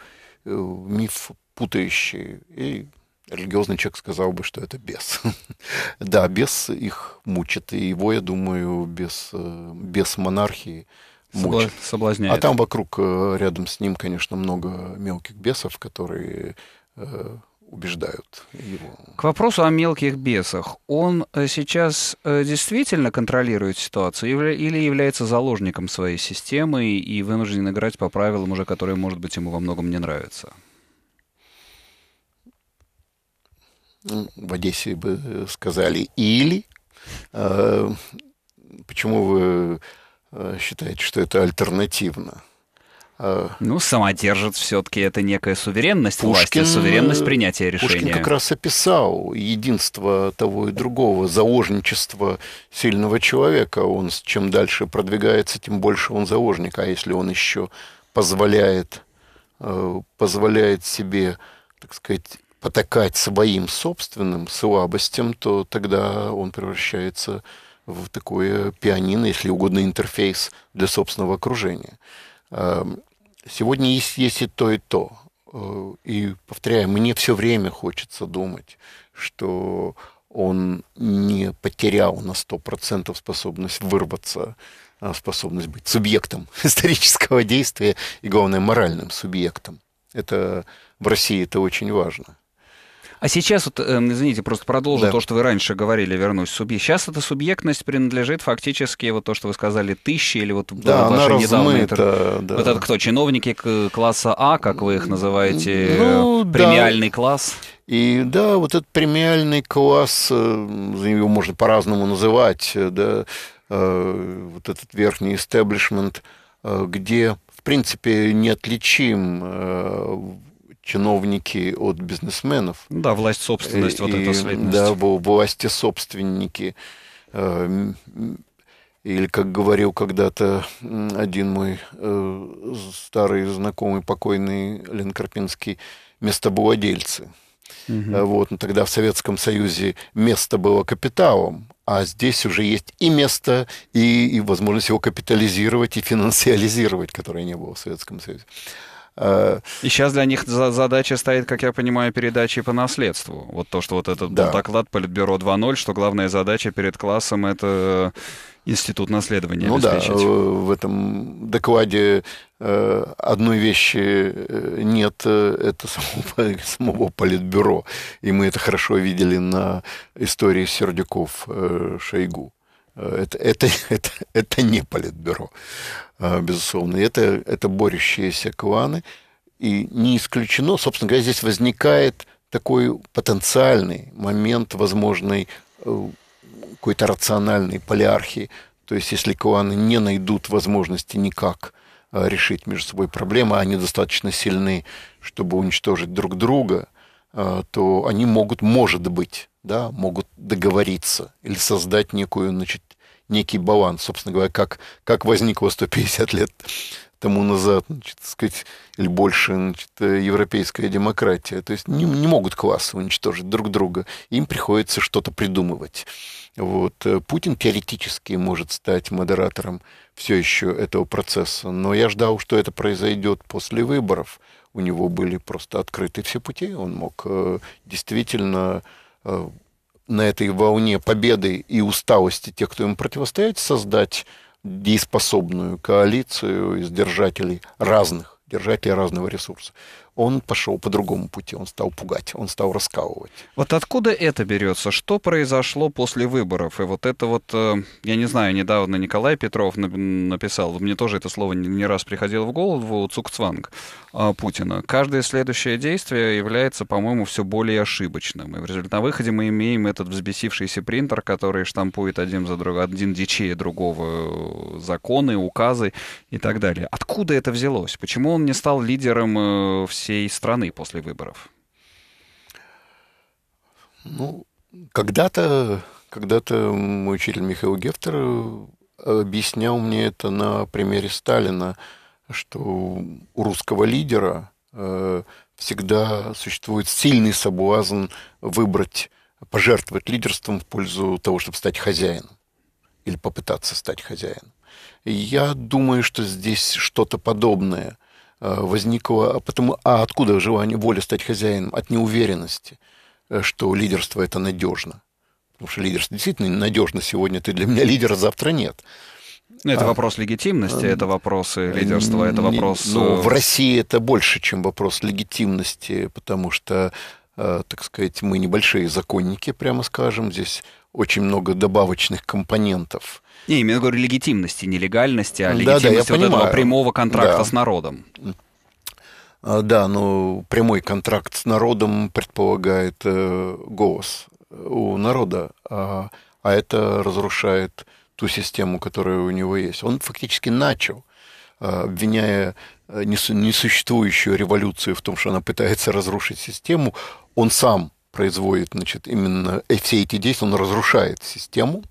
э, миф путающий. И религиозный человек сказал бы, что это бес. да, бес их мучит, и его, я думаю, без, э, без монархии мучит. Соблазняет. А там вокруг, э, рядом с ним, конечно, много мелких бесов, которые э, убеждают его. К вопросу о мелких бесах. Он э, сейчас э, действительно
контролирует ситуацию или является заложником своей системы и вынужден играть по правилам уже, которые, может быть, ему во многом не нравятся?
Ну, в Одессе бы э, сказали «или». А, почему вы считаете, что это альтернативно?
Э, ну, самодержец все-таки это некая суверенность Пушкин, власти, суверенность э, принятия решения. Пушкин как
раз описал единство того и другого, заложничество сильного человека. Он чем дальше продвигается, тем больше он заложник. А если он еще позволяет, э, позволяет себе, так сказать, потакать своим собственным слабостям, то тогда он превращается в такое пианино, если угодно, интерфейс для собственного окружения. Эм, сегодня есть, есть и то, и то. Э, и, повторяю, мне все время хочется думать, что он не потерял на 100% способность вырваться, а способность быть субъектом исторического действия и, главное, моральным субъектом. Это в России это очень важно.
А сейчас, вот, эм, извините, просто продолжу да. то, что вы раньше говорили, вернусь. Субъект. Сейчас эта субъектность принадлежит фактически, вот то, что вы сказали, тысячи или вот да, ваше недавнее интервью. Да. Вот это
кто, чиновники класса А, как вы их называете, э, ну, премиальный да. класс? И да, вот этот премиальный класс, э, его можно по-разному называть, э, да, вот этот верхний истеблишмент, где, в принципе, неотличим чиновники от бизнесменов. Да, власть собственность, э, и, вот эта слитность. Да, власти собственники. Э, или, как говорил когда-то один мой э, старый знакомый покойный Лен Карпинский, местобладельцы. Угу. Вот, но ну, тогда в Советском Союзе место было капиталом, а здесь уже есть и место, и, и возможность его капитализировать, и финансиализировать, которое не было в Советском Союзе. И сейчас для них задача стоит, как я понимаю, передачи по
наследству. Вот то, что вот этот да. был доклад Политбюро 2.0, что главная задача перед классом — это э, институт наследования ну обеспечить. Да, э,
в этом докладе э, одной вещи нет, это самого, самого Политбюро. И мы это хорошо видели на истории Сердюков-Шойгу. Это, это, это, это не политбюро, а, безусловно. Это, это борющиеся кланы. И не исключено, собственно говоря, здесь возникает такой потенциальный момент возможной э, какой-то рациональной полиархии. То есть, если кланы не найдут возможности никак а, решить между собой проблемы, а они достаточно сильны, чтобы уничтожить друг друга, Э, то они могут, может быть, да, могут договориться или создать некую, значит, некий баланс, собственно говоря, как, как возникло 150 лет тому назад, значит, так сказать, или больше, значит, э, европейская демократия. То есть не, не могут классы уничтожить друг друга, им приходится что-то придумывать. Вот. Э, Путин теоретически может стать модератором все еще этого процесса, но я ждал, что это произойдет после выборов у него были просто открыты все пути, он мог э, действительно э, на этой волне победы и усталости тех, кто ему противостоит, создать дееспособную коалицию из держателей разных, держателей разного ресурса он пошел по другому пути, он стал пугать, он стал раскалывать.
Вот откуда это берется? Что произошло после выборов? И вот это вот, э, я не знаю, недавно Николай Петров написал, мне тоже это слово не раз приходило в голову, цукцванг э, Путина. Каждое следующее действие является, по-моему, все более ошибочным. И в результате на выходе мы имеем этот взбесившийся принтер, который штампует один за друг, один дичее другого э, законы, указы и так далее. Откуда это взялось? Почему он не стал лидером всех всей страны после выборов?
Ну, когда-то когда-то мой учитель Михаил Гефтер э, объяснял мне это на примере Сталина, что у русского лидера э, всегда существует сильный соблазн выбрать, пожертвовать лидерством в пользу того, чтобы стать хозяином или попытаться стать хозяином. Я думаю, что здесь что-то подобное. Э, возникло, а потому, а откуда желание, воли стать хозяином? От неуверенности, э, что лидерство это надежно. Потому что лидерство действительно надежно сегодня. Ты для меня лидер, а завтра нет. Ну, это а, вопрос легитимности, а, это вопрос лидерства, это вопрос... Ну, в России это больше, чем вопрос легитимности, потому что, так сказать, мы небольшие законники, прямо скажем. Здесь очень много добавочных компонентов –
не, я говорю легитимности, не легальности, а легитимности да, да, вот понимаю. этого прямого контракта да. с народом.
А, да, но ну, прямой контракт с народом предполагает э, голос э, у народа, а, а это разрушает ту систему, которая у него есть. Он фактически начал, а, э, обвиняя несуществующую революцию в том, что она пытается разрушить систему, он сам производит значит, именно все эти действия, он разрушает систему,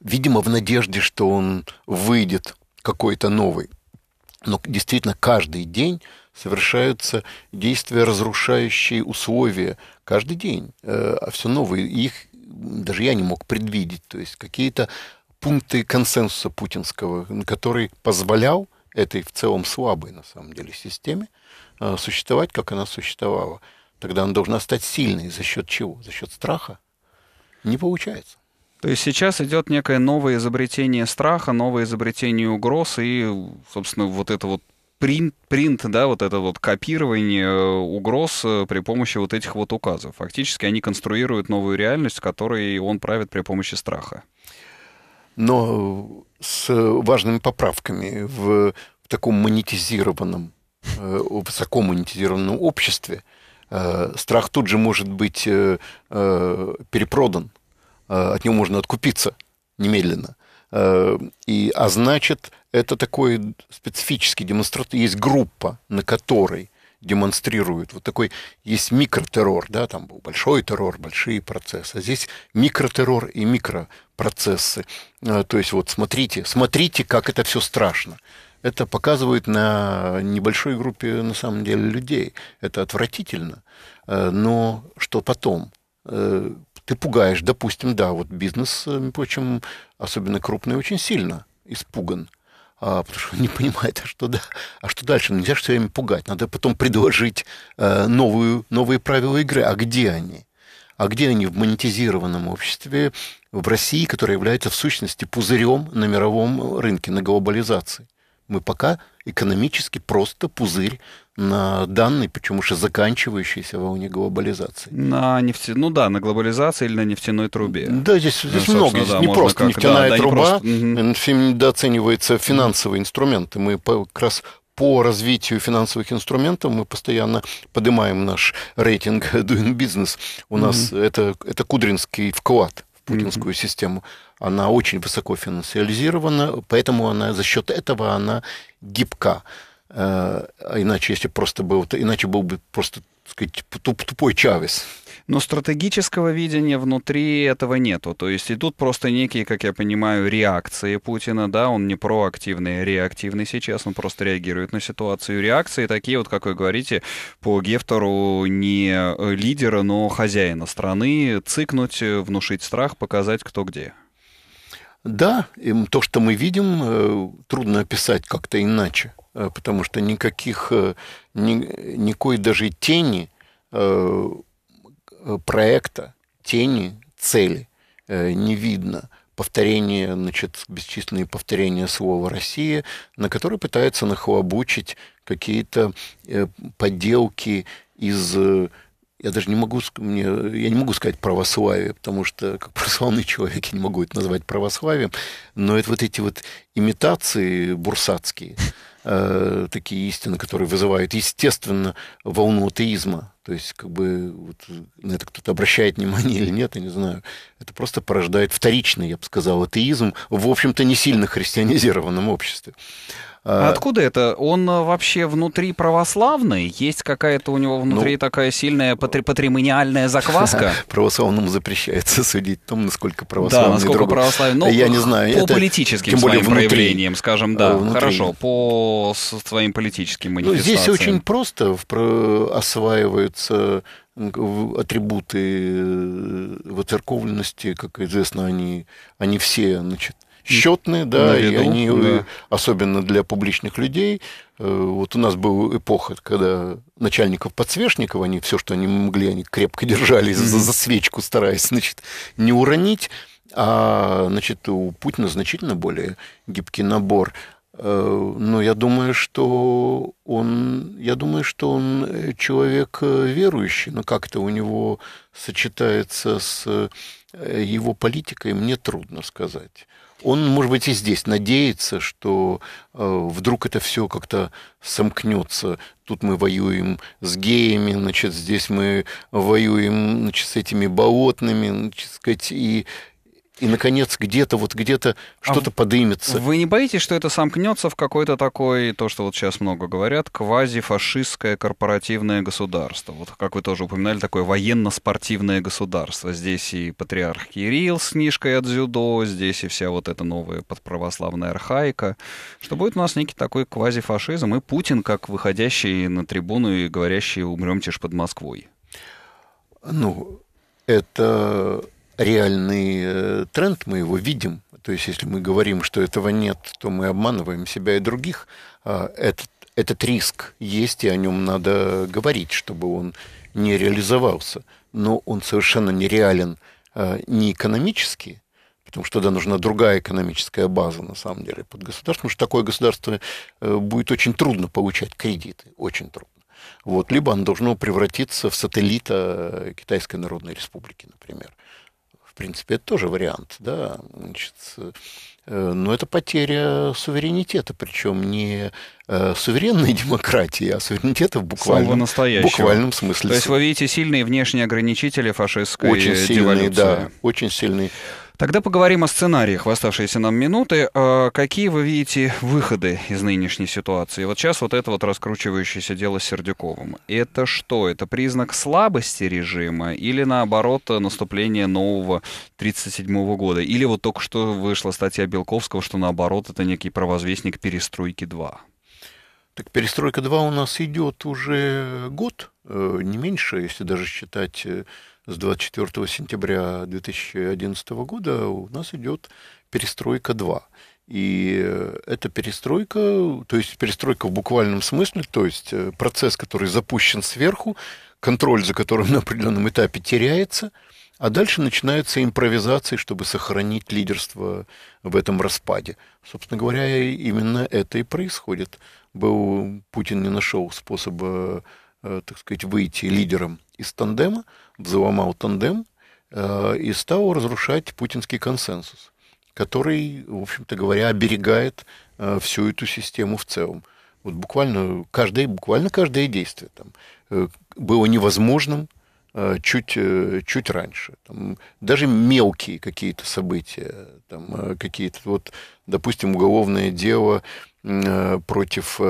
видимо, в надежде, что он выйдет какой-то новый. Но действительно каждый день совершаются действия, разрушающие условия. Каждый день. Э, а все новые. Их даже я не мог предвидеть. То есть какие-то пункты консенсуса путинского, который позволял этой в целом слабой, на самом деле, системе э, существовать, как она существовала. Тогда она должна стать сильной. За счет чего? За счет страха? Не получается. То есть сейчас идет
некое новое изобретение страха, новое изобретение угроз, и, собственно, вот это вот принт, принт, да, вот это вот копирование э, угроз э, при помощи вот этих вот указов. Фактически они конструируют новую реальность, которой он правит при помощи страха.
Но э, с важными поправками в, в таком монетизированном, высоко монетизированном обществе страх тут же может быть перепродан. Э, от него можно откупиться немедленно. Э, и, а значит, это такой специфический демонстрация. Есть группа, на которой демонстрируют. Вот такой есть микротеррор, да, там был большой террор, большие процессы. А здесь микротеррор и микропроцессы. Э, то есть вот смотрите, смотрите, как это все страшно. Это показывает на небольшой группе, на самом деле, людей. Это отвратительно. Но что потом? ты пугаешь, допустим, да, вот бизнес, э, причем особенно крупный, очень сильно испуган а, потому что он не понимает, а что, да, а что дальше. Нельзя все время пугать. Надо потом предложить э, новую, новые правила игры. А где они? А где они в монетизированном обществе, в России, которая является в сущности пузырем на мировом рынке, на глобализации? Мы пока экономически просто пузырь на данный, почему же заканчивающийся в волне глобализации. На
нефти, Ну да, на глобализации или на нефтяной трубе. Да,
здесь, здесь ну, много. Здесь да, не просто как... нефтяная да, труба, недооценивается не просто... финансовые инструменты. Мы как раз по развитию финансовых инструментов мы постоянно поднимаем наш рейтинг Doing Business. У нас mm-hmm. это, это кудринский вклад путинскую mm-hmm. систему. Она очень высоко финансиализирована, поэтому она за счет этого она гибка. Э, иначе, если просто бы иначе был бы просто сказать, тупой Чавес.
Но стратегического видения внутри этого нету. То есть идут просто некие, как я понимаю, реакции Путина, да, он не проактивный, а реактивный сейчас, он просто реагирует на ситуацию. Реакции такие вот, как вы говорите, по Гефтору не э, лидера, но хозяина страны, цикнуть, э, внушить страх, показать кто где.
Да, то, что мы видим, э, трудно описать как-то иначе. Э, потому что никаких, э, ни, никакой даже тени э, проекта, тени, цели не видно повторение, значит, бесчисленные повторения слова «Россия», на которые пытаются нахлобучить какие-то подделки из я даже не могу, мне, я не могу сказать православие, потому что как православный человек я не могу это назвать православием, но это вот эти вот имитации бурсатские, Э, такие истины, которые вызывают, естественно, волну атеизма. То есть, как бы, вот, на это кто-то обращает внимание или нет, я не знаю. Это просто порождает вторичный, я бы сказал, атеизм в, общем-то, не сильно христианизированном обществе. А, а откуда это? Он
а, вообще внутри православный? Есть какая-то у него внутри ну, такая сильная патри патримониальная закваска?
Православному запрещается судить о том, насколько православный Да, насколько православный. Ну, я не знаю. По это... политическим Тем более своим внутри... проявлениям, скажем, да. Э, внутри... Хорошо,
по своим политическим манифестациям. Ну, здесь очень
просто осваиваются атрибуты э, церковности, как известно, они, они все, значит, счетные, да, виду, и они, да. особенно для публичных людей, э, вот у нас была эпоха, когда начальников подсвечников, они все, что они могли, они крепко держались mm-hmm. за, за свечку, стараясь, значит, не уронить. А, значит, у Путина значительно более гибкий набор. Э, но я думаю, что он, я думаю, что он э, человек верующий, но как-то у него сочетается с его политикой, мне трудно сказать он, может быть, и здесь надеется, что э, вдруг это все как-то сомкнется. Тут мы воюем с геями, значит, здесь мы воюем значит, с этими болотными, значит, сказать, и и, наконец, где-то вот где-то а что-то а подымется. Вы не боитесь, что это
сомкнется в какой-то такой, то, что вот сейчас много говорят, квазифашистское корпоративное государство? Вот, как вы тоже упоминали, такое военно-спортивное государство. Здесь и патриарх Кирилл с книжкой от дзюдо, здесь и вся вот эта новая подправославная архаика. Что будет у нас некий такой квазифашизм, и Путин, как выходящий на трибуну и говорящий «умремте ж под Москвой».
Ну, это реальный э, тренд, мы его видим. То есть, если мы говорим, что этого нет, то мы обманываем себя и других. А, этот, этот риск есть, и о нем надо говорить, чтобы он не реализовался. Но он совершенно нереален а, не экономически, потому что тогда нужна другая экономическая база, на самом деле, под государством, потому что такое государство э, будет очень трудно получать кредиты, очень трудно. Вот, либо оно должно превратиться в сателлита Китайской Народной Республики, например принципе, это тоже вариант, да, значит, э, но это потеря суверенитета, причем не э, суверенной демократии, а суверенитета в буквальном, буквальном смысле. То есть
вы видите сильные внешние ограничители фашистской очень сильные, деволюции. Да, очень сильные. Тогда поговорим о сценариях в оставшиеся нам минуты. А, какие вы видите выходы из нынешней ситуации? Вот сейчас вот это вот раскручивающееся дело с Сердюковым. Это что? Это признак слабости режима или наоборот наступление нового 1937 года? Или вот только что вышла статья Белковского, что наоборот это некий провозвестник перестройки 2?
Так перестройка 2 у нас идет уже год, э, не меньше, если даже считать э, с 24 сентября 2011 года у нас идет перестройка 2. И э, эта перестройка, то есть перестройка в буквальном смысле, то есть э, процесс, который запущен сверху, контроль за которым на определенном этапе теряется, а дальше начинается импровизация, чтобы сохранить лидерство в этом распаде. Собственно говоря, именно это и происходит. Был Путин не нашел способа Э, так сказать, выйти лидером из тандема, взломал тандем э, и стал разрушать путинский консенсус, который, в общем-то говоря, оберегает э, всю эту систему в целом. Вот буквально каждое, буквально каждое действие там было невозможным чуть, чуть раньше. Там, даже мелкие какие-то события, там, какие-то, вот, допустим, уголовное дело против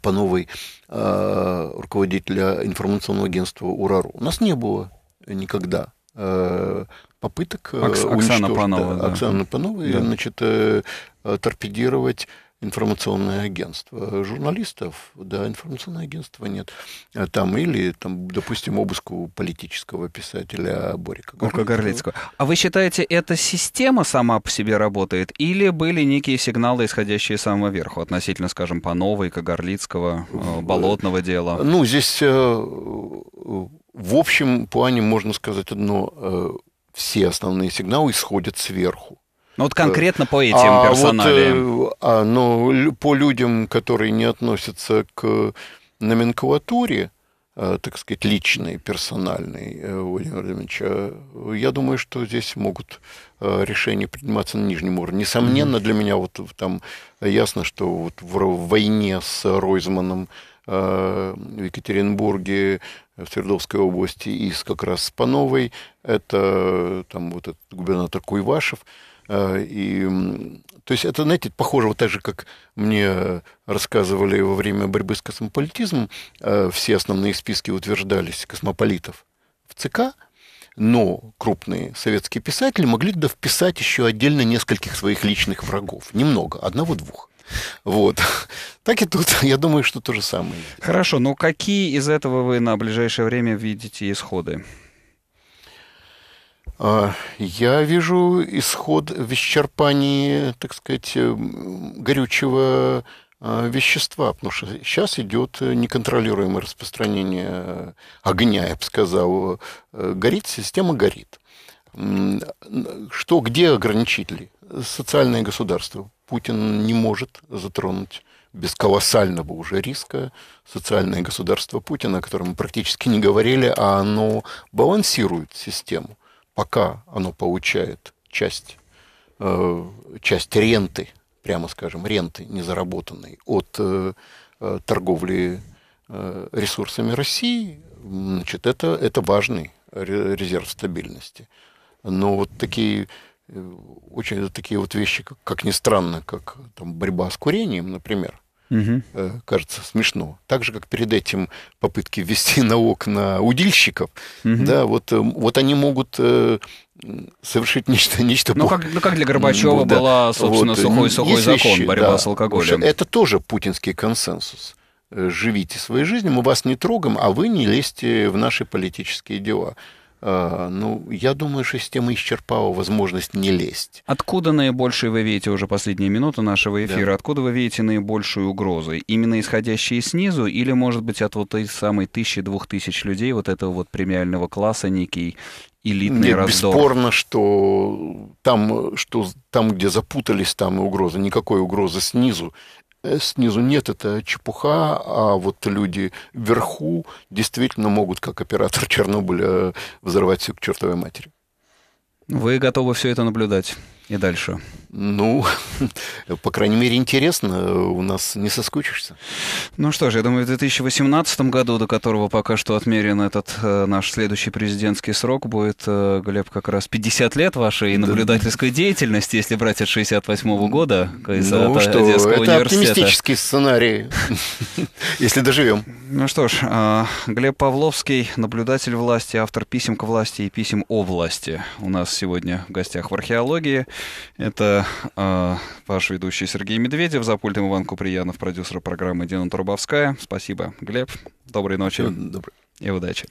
по новой а, руководителя информационного агентства УРАРУ. У нас не было никогда а, попыток э, Окс- Оксана Панова, да. Оксана Панова, да. значит, э, торпедировать информационное агентство. Журналистов, да, информационное агентство нет. А там или, там, допустим, обыск у политического писателя Борика Горлицкого. Горлицкого. А вы считаете, эта система
сама по себе работает? Или были некие сигналы, исходящие с самого верху, относительно, скажем, Пановой, Кагарлицкого э, э, Болотного дела? Ну,
здесь э, в общем плане можно сказать одно. Все основные сигналы исходят сверху.
Ну вот конкретно по этим а Вот, э,
а, но ну, по людям, которые не относятся к номенклатуре, э, так сказать, личной, персональной э, Владимира Владимировича, я думаю, что здесь могут решения приниматься на нижнем уровне. Несомненно, для меня вот там ясно, что вот в войне с Ройзманом в Екатеринбурге, в Свердловской области и как раз с Пановой, это там вот этот губернатор Куйвашев – Э, и, то есть это, знаете, похоже вот так же, как мне рассказывали во время борьбы с космополитизмом, э, все основные списки утверждались космополитов в ЦК, но крупные советские писатели могли туда вписать еще отдельно нескольких своих личных врагов. Немного, одного-двух. Вот. Так и тут, я думаю, что то же самое. Хорошо, но какие из этого вы на ближайшее время видите исходы? А, я вижу исход в исчерпании, так сказать, э, горючего а, вещества, потому что сейчас идет неконтролируемое распространение огня, я бы сказал. Э, горит, система горит. Что, где ограничители? Социальное государство. Путин не может затронуть без колоссального уже риска социальное государство Путина, о котором мы практически не говорили, а оно балансирует систему пока оно получает часть, э, часть ренты, прямо скажем, ренты незаработанной от э, э, торговли ресурсами России, значит, это, это важный резерв стабильности. Но вот такие очень такие вот вещи, как, как ни странно, как там, борьба с курением, например, угу. кажется смешно. Так же, как перед этим попытки ввести налог на удильщиков, угу. да, вот, эм, вот они могут э, совершить нечто, нечто ну, как, ну, как для Горбачева да. была, собственно, сухой-сухой сухой закон, вещи, борьба да. с алкоголем. Это тоже путинский консенсус э, живите своей жизнью, мы вас не трогаем, а вы не лезьте в наши политические дела. А, ну, я думаю, что система исчерпала возможность не лезть.
Откуда наибольшие вы видите уже последние минуты нашего эфира? Да. Откуда вы видите наибольшие угрозы? Именно исходящие снизу или, может быть, от вот этой самой тысячи-двух тысяч людей вот этого
вот премиального класса некий элитный Нет, раздор. бесспорно, что там, что там, где запутались, там и угроза. Никакой угрозы снизу Э, снизу нет, это чепуха, а вот люди вверху действительно могут, как оператор Чернобыля, взорвать все к чертовой матери.
Вы готовы все это наблюдать? и дальше? Ну, по крайней мере, интересно. У нас не соскучишься. Ну что ж, я думаю, в 2018 году, до которого пока что отмерен этот э, наш следующий президентский срок, будет, э, Глеб, как раз 50 лет вашей да. наблюдательской деятельности, если брать от 68 года из ну, от, э, что, Одесского это оптимистический сценарий, если доживем. Ну что ж, э, Глеб Павловский, наблюдатель власти, автор писем к власти и писем о власти у нас сегодня в гостях в археологии. Это э, ваш ведущий Сергей Медведев, за пультом Иван Куприянов, продюсер программы Дина Трубовская. Спасибо, Глеб. Доброй ночи. Добрый. И удачи.